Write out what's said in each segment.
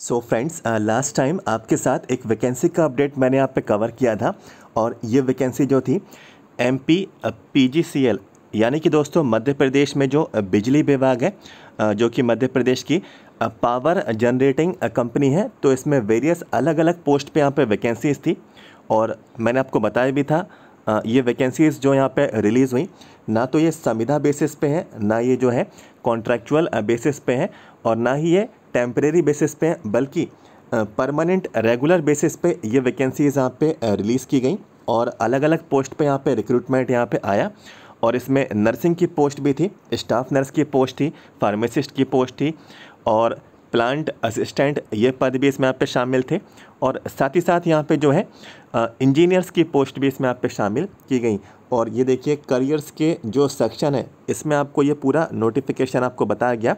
so friends last time आपके साथ एक वैकेंसी का अपडेट मैंने आप पे कवर किया था और ये वैकेंसी जो थी M P P G C L यानी कि दोस्तों मध्य प्रदेश में जो uh, बिजली विभाग है uh, जो कि मध्य प्रदेश की पावर जनरेटिंग कंपनी है तो इसमें वेरियस अलग अलग पोस्ट पे यहाँ पे वैकेंसीज़ थी और मैंने आपको बताया भी था uh, ये वैकेंसीज़ जो यहाँ पे रिलीज़ हुई ना तो ये संविधा बेसिस पे है ना ये जो है कॉन्ट्रैक्चुअल बेसिस पे है और ना ही ये टेम्परेरी बेसिस पे बल्कि परमानेंट रेगुलर बेसिस पे ये वैकेंसीज़ यहाँ पे रिलीज़ की गई और अलग अलग पोस्ट पे यहाँ पे रिक्रूटमेंट यहाँ पे आया और इसमें नर्सिंग की पोस्ट भी थी स्टाफ नर्स की पोस्ट थी फार्मेसिस्ट की पोस्ट थी और प्लांट असिस्टेंट ये पद भी इसमें यहाँ पे शामिल थे और साथ ही साथ यहाँ पे जो है इंजीनियर्स की पोस्ट भी इसमें आप पे शामिल की गई और ये देखिए करियर्स के जो सेक्शन है इसमें आपको ये पूरा नोटिफिकेशन आपको बताया गया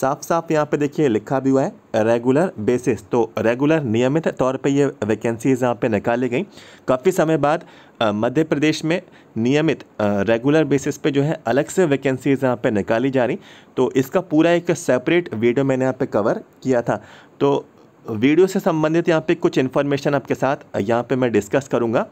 साफ साफ यहाँ पे देखिए लिखा भी हुआ है रेगुलर बेसिस तो रेगुलर नियमित तौर पे ये वैकेंसीज़ यहाँ पे निकाली गई काफ़ी समय बाद मध्य प्रदेश में नियमित रेगुलर बेसिस पे जो है अलग से वैकेंसीज़ यहाँ पे निकाली जा रही तो इसका पूरा एक सेपरेट वीडियो मैंने यहाँ पे कवर किया था तो वीडियो से संबंधित यहाँ पे कुछ इन्फॉर्मेशन आपके साथ यहाँ पे मैं डिस्कस करूँगा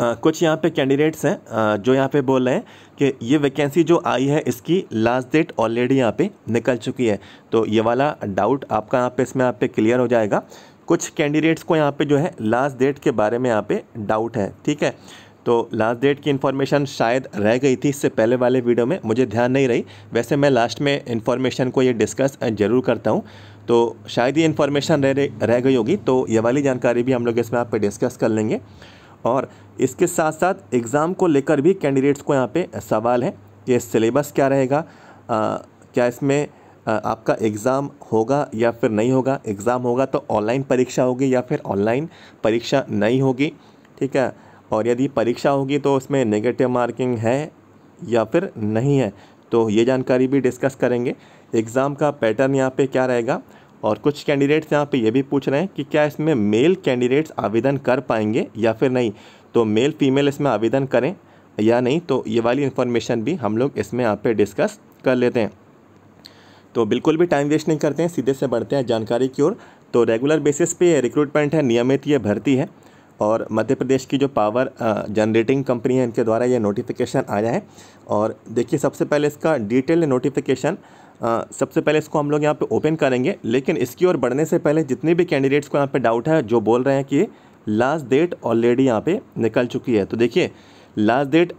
कुछ यहाँ पे कैंडिडेट्स हैं आ, जो यहाँ पे बोल रहे हैं कि ये वैकेंसी जो आई है इसकी लास्ट डेट ऑलरेडी यहाँ पे निकल चुकी है तो ये वाला डाउट आपका यहाँ पे इसमें यहाँ पे क्लियर हो जाएगा कुछ कैंडिडेट्स को यहाँ पे जो है लास्ट डेट के बारे में यहाँ पे डाउट है ठीक है तो लास्ट डेट की इन्फॉर्मेशन शायद रह गई थी इससे पहले वाले वीडियो में मुझे ध्यान नहीं रही वैसे मैं लास्ट में इन्फॉर्मेशन को ये डिस्कस ज़रूर करता हूँ तो शायद ये इन्फॉर्मेशन रह, रह गई होगी तो ये वाली जानकारी भी हम लोग इसमें आप पे डिस्कस कर लेंगे और इसके साथ साथ एग्ज़ाम को लेकर भी कैंडिडेट्स को यहाँ पे सवाल है ये सिलेबस क्या रहेगा क्या इसमें आ, आपका एग्ज़ाम होगा या फिर नहीं होगा एग्ज़ाम होगा तो ऑनलाइन परीक्षा होगी या फिर ऑनलाइन परीक्षा नहीं होगी ठीक है और यदि परीक्षा होगी तो उसमें नेगेटिव मार्किंग है या फिर नहीं है तो ये जानकारी भी डिस्कस करेंगे एग्ज़ाम का पैटर्न यहाँ पे क्या रहेगा और कुछ कैंडिडेट्स यहाँ पे ये भी पूछ रहे हैं कि क्या इसमें मेल कैंडिडेट्स आवेदन कर पाएंगे या फिर नहीं तो मेल फीमेल इसमें आवेदन करें या नहीं तो ये वाली इन्फॉर्मेशन भी हम लोग इसमें यहाँ पर डिस्कस कर लेते हैं तो बिल्कुल भी टाइम वेस्ट नहीं करते हैं सीधे से बढ़ते हैं जानकारी की ओर तो रेगुलर बेसिस पे रिक्रूटमेंट है नियमित ये भर्ती है और मध्य प्रदेश की जो पावर जनरेटिंग कंपनी है इनके द्वारा ये नोटिफिकेशन आया है और देखिए सबसे पहले इसका डिटेल नोटिफिकेशन सबसे पहले इसको हम लोग यहाँ पे ओपन करेंगे लेकिन इसकी ओर बढ़ने से पहले जितने भी कैंडिडेट्स को यहाँ पे डाउट है जो बोल रहे हैं कि लास्ट डेट ऑलरेडी यहाँ पर निकल चुकी है तो देखिए लास्ट डेट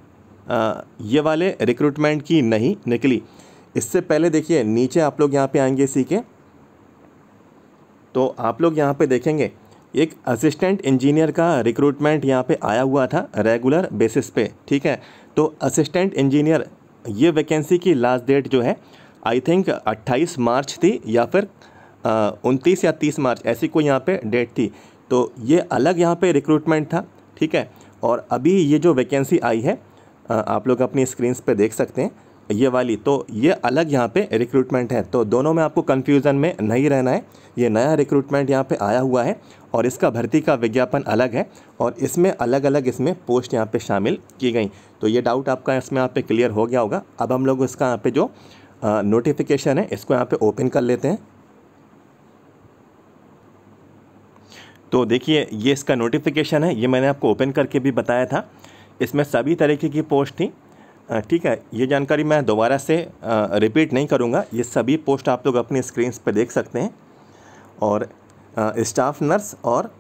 ये वाले रिक्रूटमेंट की नहीं निकली इससे पहले देखिए नीचे आप लोग यहाँ पर आएंगे इसी के तो आप लोग यहाँ पर देखेंगे एक असिस्टेंट इंजीनियर का रिक्रूटमेंट यहाँ पे आया हुआ था रेगुलर बेसिस पे ठीक है तो असिस्टेंट इंजीनियर ये वैकेंसी की लास्ट डेट जो है आई थिंक 28 मार्च थी या फिर उनतीस या 30 मार्च ऐसी कोई यहाँ पे डेट थी तो ये अलग यहाँ पे रिक्रूटमेंट था ठीक है और अभी ये जो वैकेंसी आई है आप लोग अपनी स्क्रीन पर देख सकते हैं ये वाली तो ये अलग यहाँ पे रिक्रूटमेंट है तो दोनों में आपको कन्फ्यूज़न में नहीं रहना है ये नया रिक्रूटमेंट यहाँ पे आया हुआ है और इसका भर्ती का विज्ञापन अलग है और इसमें अलग अलग इसमें पोस्ट यहाँ पे शामिल की गई तो ये डाउट आपका इसमें यहाँ पे क्लियर हो गया होगा अब हम लोग इसका यहाँ पर जो नोटिफिकेशन है इसको यहाँ पर ओपन कर लेते हैं तो देखिए ये इसका नोटिफिकेशन है ये मैंने आपको ओपन करके भी बताया था इसमें सभी तरीके की पोस्ट थी ठीक है ये जानकारी मैं दोबारा से रिपीट नहीं करूँगा ये सभी पोस्ट आप लोग अपनी स्क्रीन पर देख सकते हैं और स्टाफ नर्स और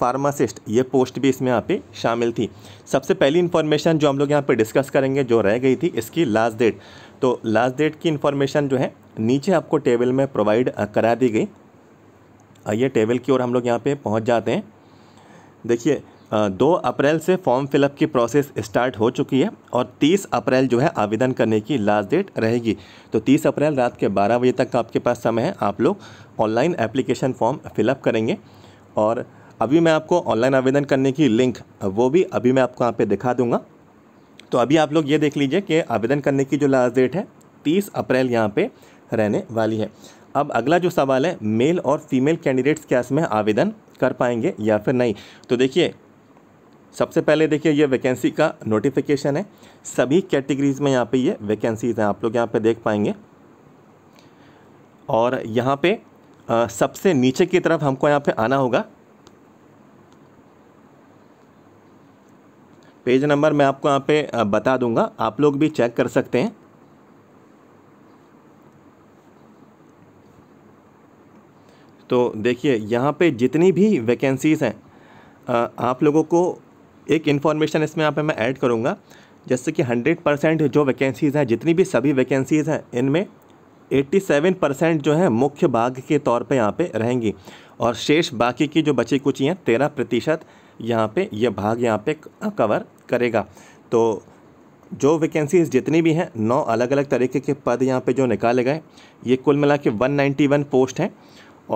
फार्मासिस्ट ये पोस्ट भी इसमें यहाँ पे शामिल थी सबसे पहली इन्फॉर्मेशन जो हम लोग यहाँ पे डिस्कस करेंगे जो रह गई थी इसकी लास्ट डेट तो लास्ट डेट की इन्फॉर्मेशन जो है नीचे आपको टेबल में प्रोवाइड करा दी गई आइए टेबल की ओर हम लोग यहाँ पे पहुँच जाते हैं देखिए दो अप्रैल से फॉर्म फिलअप की प्रोसेस स्टार्ट हो चुकी है और तीस अप्रैल जो है आवेदन करने की लास्ट डेट रहेगी तो तीस अप्रैल रात के बारह बजे तक आपके पास समय है आप लोग ऑनलाइन एप्लीकेशन फॉर्म फिलअप करेंगे और अभी मैं आपको ऑनलाइन आवेदन करने की लिंक वो भी अभी मैं आपको यहाँ पे दिखा दूंगा तो अभी आप लोग ये देख लीजिए कि आवेदन करने की जो लास्ट डेट है तीस अप्रैल यहाँ पे रहने वाली है अब अगला जो सवाल है मेल और फीमेल कैंडिडेट्स क्या इसमें आवेदन कर पाएंगे या फिर नहीं तो देखिए सबसे पहले देखिए ये वैकेंसी का नोटिफिकेशन है सभी कैटेगरीज़ में यहाँ पे ये वैकेंसीज़ हैं आप लोग यहाँ पे देख पाएंगे और यहाँ पे आ, सबसे नीचे की तरफ हमको यहाँ पे आना होगा पेज नंबर मैं आपको यहाँ पे बता दूंगा आप लोग भी चेक कर सकते हैं तो देखिए यहाँ पे जितनी भी वैकेंसीज़ हैं आप लोगों को एक इन्फॉर्मेशन इसमें यहाँ पे मैं ऐड करूँगा जैसे कि हंड्रेड परसेंट जो वैकेंसीज़ हैं जितनी भी सभी वैकेंसीज़ हैं इनमें एट्टी सेवन परसेंट जो है मुख्य भाग के तौर पे यहाँ पे रहेंगी और शेष बाकी की जो बची कुची हैं तेरह प्रतिशत यहाँ पर यह भाग यहाँ पे कवर करेगा तो जो वैकेंसीज जितनी भी हैं नौ अलग अलग तरीके के पद यहाँ पर जो निकाले गए ये कुल मिला के वन नाइन्टी वन पोस्ट हैं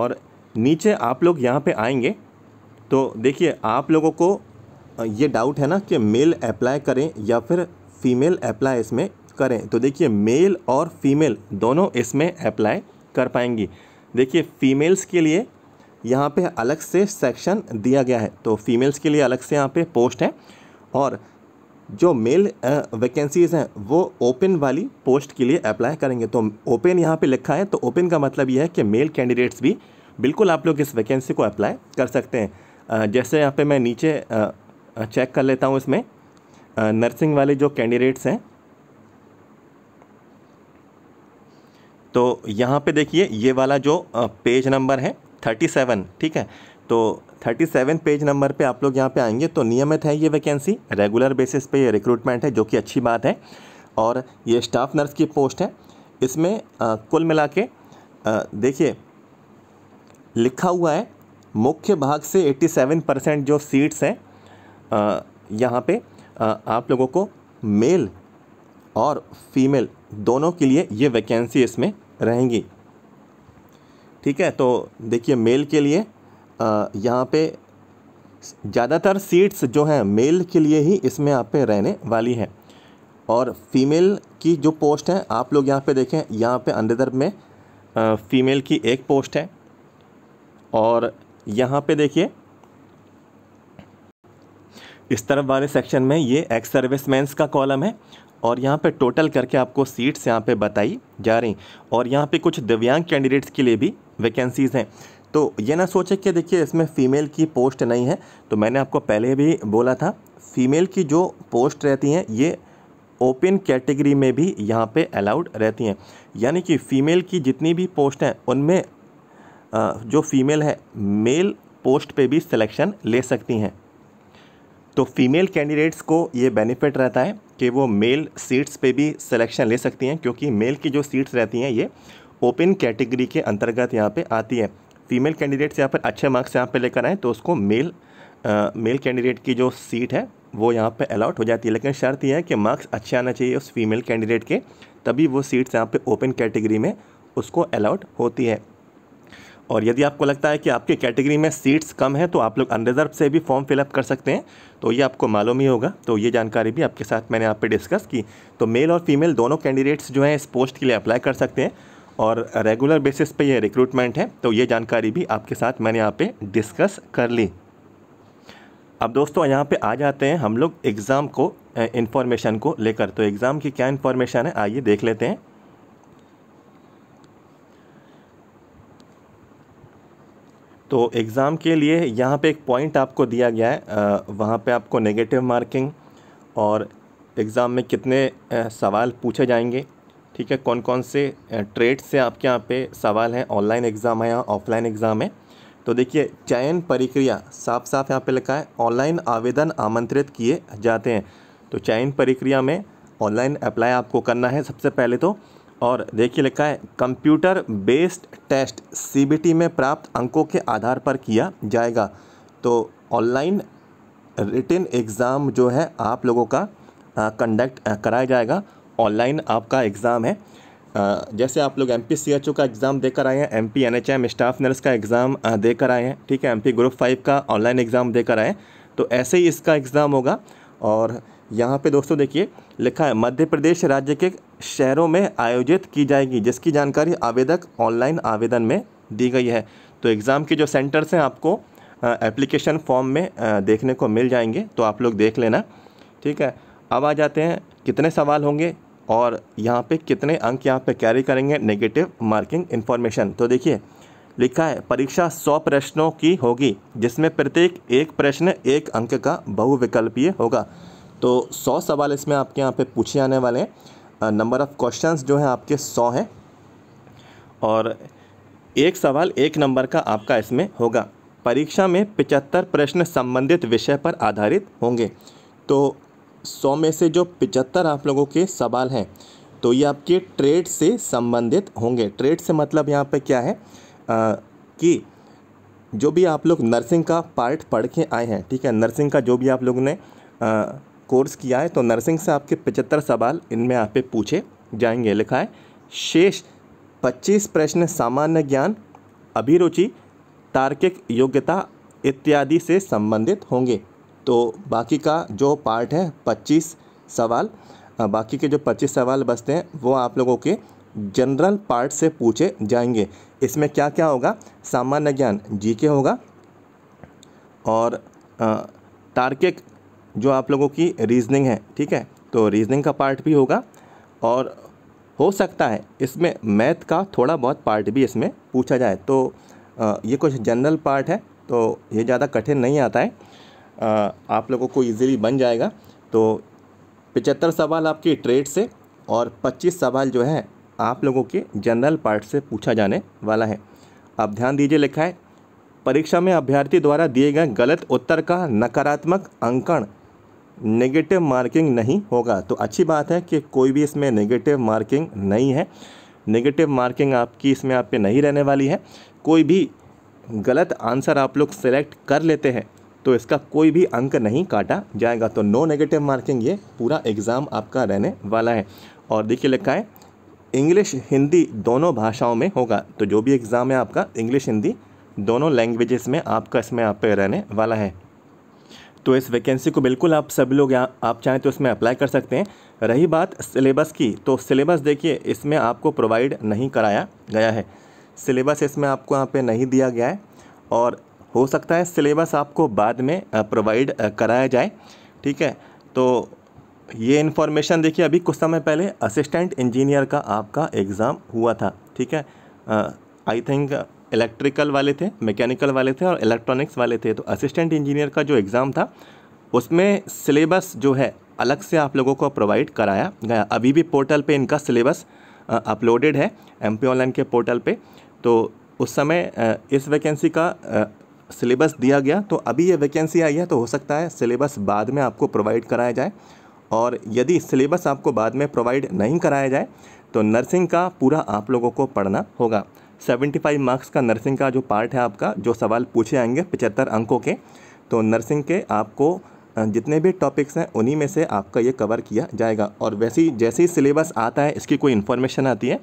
और नीचे आप लोग यहाँ पर आएंगे तो देखिए आप लोगों को ये डाउट है ना कि मेल अप्लाई करें या फिर फीमेल अप्लाई इसमें करें तो देखिए मेल और फीमेल दोनों इसमें अप्लाई कर पाएंगी देखिए फीमेल्स के लिए यहाँ पे अलग से सेक्शन दिया गया है तो फीमेल्स के लिए अलग से यहाँ पे पोस्ट है और जो मेल वैकेंसीज़ हैं वो ओपन वाली पोस्ट के लिए अप्लाई करेंगे तो ओपन यहाँ पे लिखा है तो ओपन का मतलब ये है कि मेल कैंडिडेट्स भी बिल्कुल आप लोग इस वैकेंसी को अप्लाई कर सकते हैं जैसे यहाँ पे मैं नीचे चेक कर लेता हूँ इसमें नर्सिंग वाले जो कैंडिडेट्स हैं तो यहाँ पे देखिए ये वाला जो पेज नंबर है थर्टी सेवन ठीक है तो थर्टी सेवन पेज नंबर पे आप लोग यहाँ पे आएंगे तो नियमित है ये वैकेंसी रेगुलर बेसिस पे ये रिक्रूटमेंट है जो कि अच्छी बात है और ये स्टाफ नर्स की पोस्ट है इसमें आ, कुल मिला के देखिए लिखा हुआ है मुख्य भाग से 87 परसेंट जो सीट्स हैं यहाँ पे आप लोगों को मेल और फीमेल दोनों के लिए ये वैकेंसी इसमें रहेंगी ठीक है तो देखिए मेल के लिए यहाँ पे ज़्यादातर सीट्स जो हैं मेल के लिए ही इसमें यहाँ पे रहने वाली हैं और फीमेल की जो पोस्ट है आप लोग यहाँ पे देखें यहाँ पे अंधेदर में फ़ीमेल की एक पोस्ट है और यहाँ पे देखिए इस तरफ वाले सेक्शन में ये एक्स सर्विस मैंस का कॉलम है और यहाँ पे टोटल करके आपको सीट्स यहाँ पे बताई जा रही और यहाँ पे कुछ दिव्यांग कैंडिडेट्स के लिए भी वैकेंसीज़ हैं तो ये ना सोचें कि देखिए इसमें फ़ीमेल की पोस्ट नहीं है तो मैंने आपको पहले भी बोला था फ़ीमेल की जो पोस्ट रहती हैं ये ओपन कैटेगरी में भी यहाँ पर अलाउड रहती हैं यानी कि फ़ीमेल की जितनी भी पोस्ट हैं उनमें जो फीमेल है मेल पोस्ट पर भी सिलेक्शन ले सकती हैं तो फीमेल कैंडिडेट्स को ये बेनिफिट रहता है कि वो मेल सीट्स पे भी सिलेक्शन ले सकती हैं क्योंकि मेल की जो सीट्स रहती हैं ये ओपन कैटेगरी के अंतर्गत यहाँ पे आती हैं फीमेल कैंडिडेट्स यहाँ पर अच्छे मार्क्स यहाँ पे लेकर आएँ तो उसको मेल आ, मेल कैंडिडेट की जो सीट है वो यहाँ पर अलाउट हो जाती है लेकिन शर्त यह है कि मार्क्स अच्छे आना चाहिए उस फीमेल कैंडिडेट के तभी वो सीट्स यहाँ पर ओपन कैटेगरी में उसको अलाउट होती है और यदि आपको लगता है कि आपकी कैटेगरी में सीट्स कम है तो आप लोग अनरिजर्व से भी फॉर्म फिलअप कर सकते हैं तो ये आपको मालूम ही होगा तो ये जानकारी भी आपके साथ मैंने आप पे डिस्कस की तो मेल और फीमेल दोनों कैंडिडेट्स जो हैं इस पोस्ट के लिए अप्लाई कर सकते हैं और रेगुलर बेसिस पे ये रिक्रूटमेंट है तो ये जानकारी भी आपके साथ मैंने यहाँ पे डिस्कस कर ली अब दोस्तों यहाँ पे आ जाते हैं हम लोग एग्ज़ाम को इन्फॉर्मेशन को लेकर तो एग्ज़ाम की क्या इन्फॉर्मेशन है आइए देख लेते हैं तो एग्ज़ाम के लिए यहाँ पे एक पॉइंट आपको दिया गया है वहाँ पे आपको नेगेटिव मार्किंग और एग्ज़ाम में कितने सवाल पूछे जाएंगे ठीक है कौन कौन से ट्रेड से आपके यहाँ पे सवाल हैं ऑनलाइन एग्ज़ाम है या ऑफलाइन एग्ज़ाम है तो देखिए चयन प्रक्रिया साफ साफ यहाँ पे लिखा है ऑनलाइन आवेदन आमंत्रित किए जाते हैं तो चयन प्रक्रिया में ऑनलाइन अप्लाई आपको करना है सबसे पहले तो और देखिए लिखा है कंप्यूटर बेस्ड टेस्ट सीबीटी में प्राप्त अंकों के आधार पर किया जाएगा तो ऑनलाइन रिटर्न एग्ज़ाम जो है आप लोगों का कंडक्ट कराया जाएगा ऑनलाइन आपका एग्ज़ाम है आ, जैसे आप लोग M P C H O का एग्ज़ाम देकर आए हैं M P N H M staff nurse का एग्ज़ाम देकर आए हैं ठीक है एम पी ग्रुप फाइव का ऑनलाइन एग्ज़ाम देकर आए तो ऐसे ही इसका एग्ज़ाम होगा और यहाँ पे दोस्तों देखिए लिखा है मध्य प्रदेश राज्य के शहरों में आयोजित की जाएगी जिसकी जानकारी आवेदक ऑनलाइन आवेदन में दी गई है तो एग्ज़ाम के जो सेंटर्स हैं आपको एप्लीकेशन फॉर्म में देखने को मिल जाएंगे तो आप लोग देख लेना ठीक है अब आ जाते हैं कितने सवाल होंगे और यहाँ पे कितने अंक यहाँ पे कैरी करेंगे नेगेटिव मार्किंग इन्फॉर्मेशन तो देखिए लिखा है परीक्षा सौ प्रश्नों की होगी जिसमें प्रत्येक एक प्रश्न एक अंक का बहुविकल्पीय होगा तो सौ सवाल इसमें आपके यहाँ पे पूछे जाने वाले हैं नंबर ऑफ़ क्वेश्चंस जो हैं आपके सौ हैं और एक सवाल एक नंबर का आपका इसमें होगा परीक्षा में पिचहत्तर प्रश्न संबंधित विषय पर आधारित होंगे तो सौ में से जो पिचहत्तर आप लोगों के सवाल हैं तो ये आपके ट्रेड से संबंधित होंगे ट्रेड से मतलब यहाँ पे क्या है आ, कि जो भी आप लोग नर्सिंग का पार्ट पढ़ के आए हैं ठीक है नर्सिंग का जो भी आप लोगों ने कोर्स किया है तो नर्सिंग से आपके पचहत्तर सवाल इनमें आप पे पूछे जाएंगे लिखा है शेष पच्चीस प्रश्न सामान्य ज्ञान अभिरुचि तार्किक योग्यता इत्यादि से संबंधित होंगे तो बाकी का जो पार्ट है पच्चीस सवाल बाकी के जो पच्चीस सवाल बचते हैं वो आप लोगों के जनरल पार्ट से पूछे जाएंगे इसमें क्या क्या होगा सामान्य ज्ञान जीके होगा और तार्किक जो आप लोगों की रीजनिंग है ठीक है तो रीजनिंग का पार्ट भी होगा और हो सकता है इसमें मैथ का थोड़ा बहुत पार्ट भी इसमें पूछा जाए तो ये कुछ जनरल पार्ट है तो ये ज़्यादा कठिन नहीं आता है आप लोगों को इजीली बन जाएगा तो पचहत्तर सवाल आपके ट्रेड से और पच्चीस सवाल जो है आप लोगों के जनरल पार्ट से पूछा जाने वाला है आप ध्यान दीजिए लिखा है परीक्षा में अभ्यर्थी द्वारा दिए गए गलत उत्तर का नकारात्मक अंकण नेगेटिव मार्किंग नहीं होगा तो अच्छी बात है कि कोई भी इसमें नेगेटिव मार्किंग नहीं है नेगेटिव मार्किंग आपकी इसमें आप पे नहीं रहने वाली है कोई भी गलत आंसर आप लोग सेलेक्ट कर लेते हैं तो इसका कोई भी अंक नहीं काटा जाएगा तो नो नेगेटिव मार्किंग ये पूरा एग्ज़ाम आपका रहने वाला है और देखिए लिखा है इंग्लिश हिंदी दोनों भाषाओं में होगा तो जो भी एग्ज़ाम है आपका इंग्लिश हिंदी दोनों लैंग्वेजेस में आपका इसमें आप पे रहने वाला है तो इस वैकेंसी को बिल्कुल आप सभी लोग आप चाहें तो इसमें अप्लाई कर सकते हैं रही बात सिलेबस की तो सिलेबस देखिए इसमें आपको प्रोवाइड नहीं कराया गया है सिलेबस इसमें आपको यहाँ पे नहीं दिया गया है और हो सकता है सिलेबस आपको बाद में प्रोवाइड कराया जाए ठीक है तो ये इन्फॉर्मेशन देखिए अभी कुछ समय पहले असिस्टेंट इंजीनियर का आपका एग्ज़ाम हुआ था ठीक है आई थिंक इलेक्ट्रिकल वाले थे मैकेनिकल वाले थे और इलेक्ट्रॉनिक्स वाले थे तो असिस्टेंट इंजीनियर का जो एग्ज़ाम था उसमें सिलेबस जो है अलग से आप लोगों को प्रोवाइड कराया गया अभी भी पोर्टल पे इनका सिलेबस अपलोडेड है एम ऑनलाइन के पोर्टल पे तो उस समय इस वैकेंसी का सिलेबस दिया गया तो अभी ये वैकेंसी आई है तो हो सकता है सिलेबस बाद में आपको प्रोवाइड कराया जाए और यदि सिलेबस आपको बाद में प्रोवाइड नहीं कराया जाए तो नर्सिंग का पूरा आप लोगों को पढ़ना होगा 75 मार्क्स का नर्सिंग का जो पार्ट है आपका जो सवाल पूछे आएंगे पचहत्तर अंकों के तो नर्सिंग के आपको जितने भी टॉपिक्स हैं उन्हीं में से आपका ये कवर किया जाएगा और वैसे ही जैसे ही सिलेबस आता है इसकी कोई इन्फॉर्मेशन आती है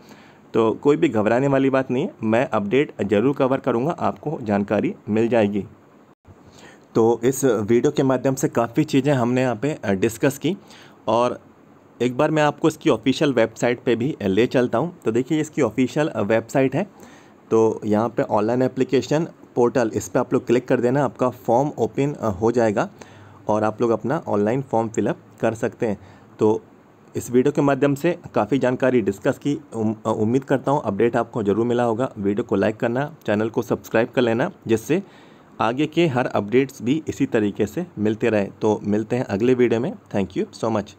तो कोई भी घबराने वाली बात नहीं है मैं अपडेट ज़रूर कवर करूँगा आपको जानकारी मिल जाएगी तो इस वीडियो के माध्यम से काफ़ी चीज़ें हमने यहाँ पे डिस्कस की और एक बार मैं आपको इसकी ऑफिशियल वेबसाइट पे भी ले चलता हूँ तो देखिए इसकी ऑफिशियल वेबसाइट है तो यहाँ पे ऑनलाइन एप्लीकेशन पोर्टल इस पर आप लोग क्लिक कर देना आपका फॉर्म ओपन हो जाएगा और आप लोग अपना ऑनलाइन फॉर्म फिलअप कर सकते हैं तो इस वीडियो के माध्यम से काफ़ी जानकारी डिस्कस की उम्मीद करता हूँ अपडेट आपको ज़रूर मिला होगा वीडियो को लाइक करना चैनल को सब्सक्राइब कर लेना जिससे आगे के हर अपडेट्स भी इसी तरीके से मिलते रहे तो मिलते हैं अगले वीडियो में थैंक यू सो मच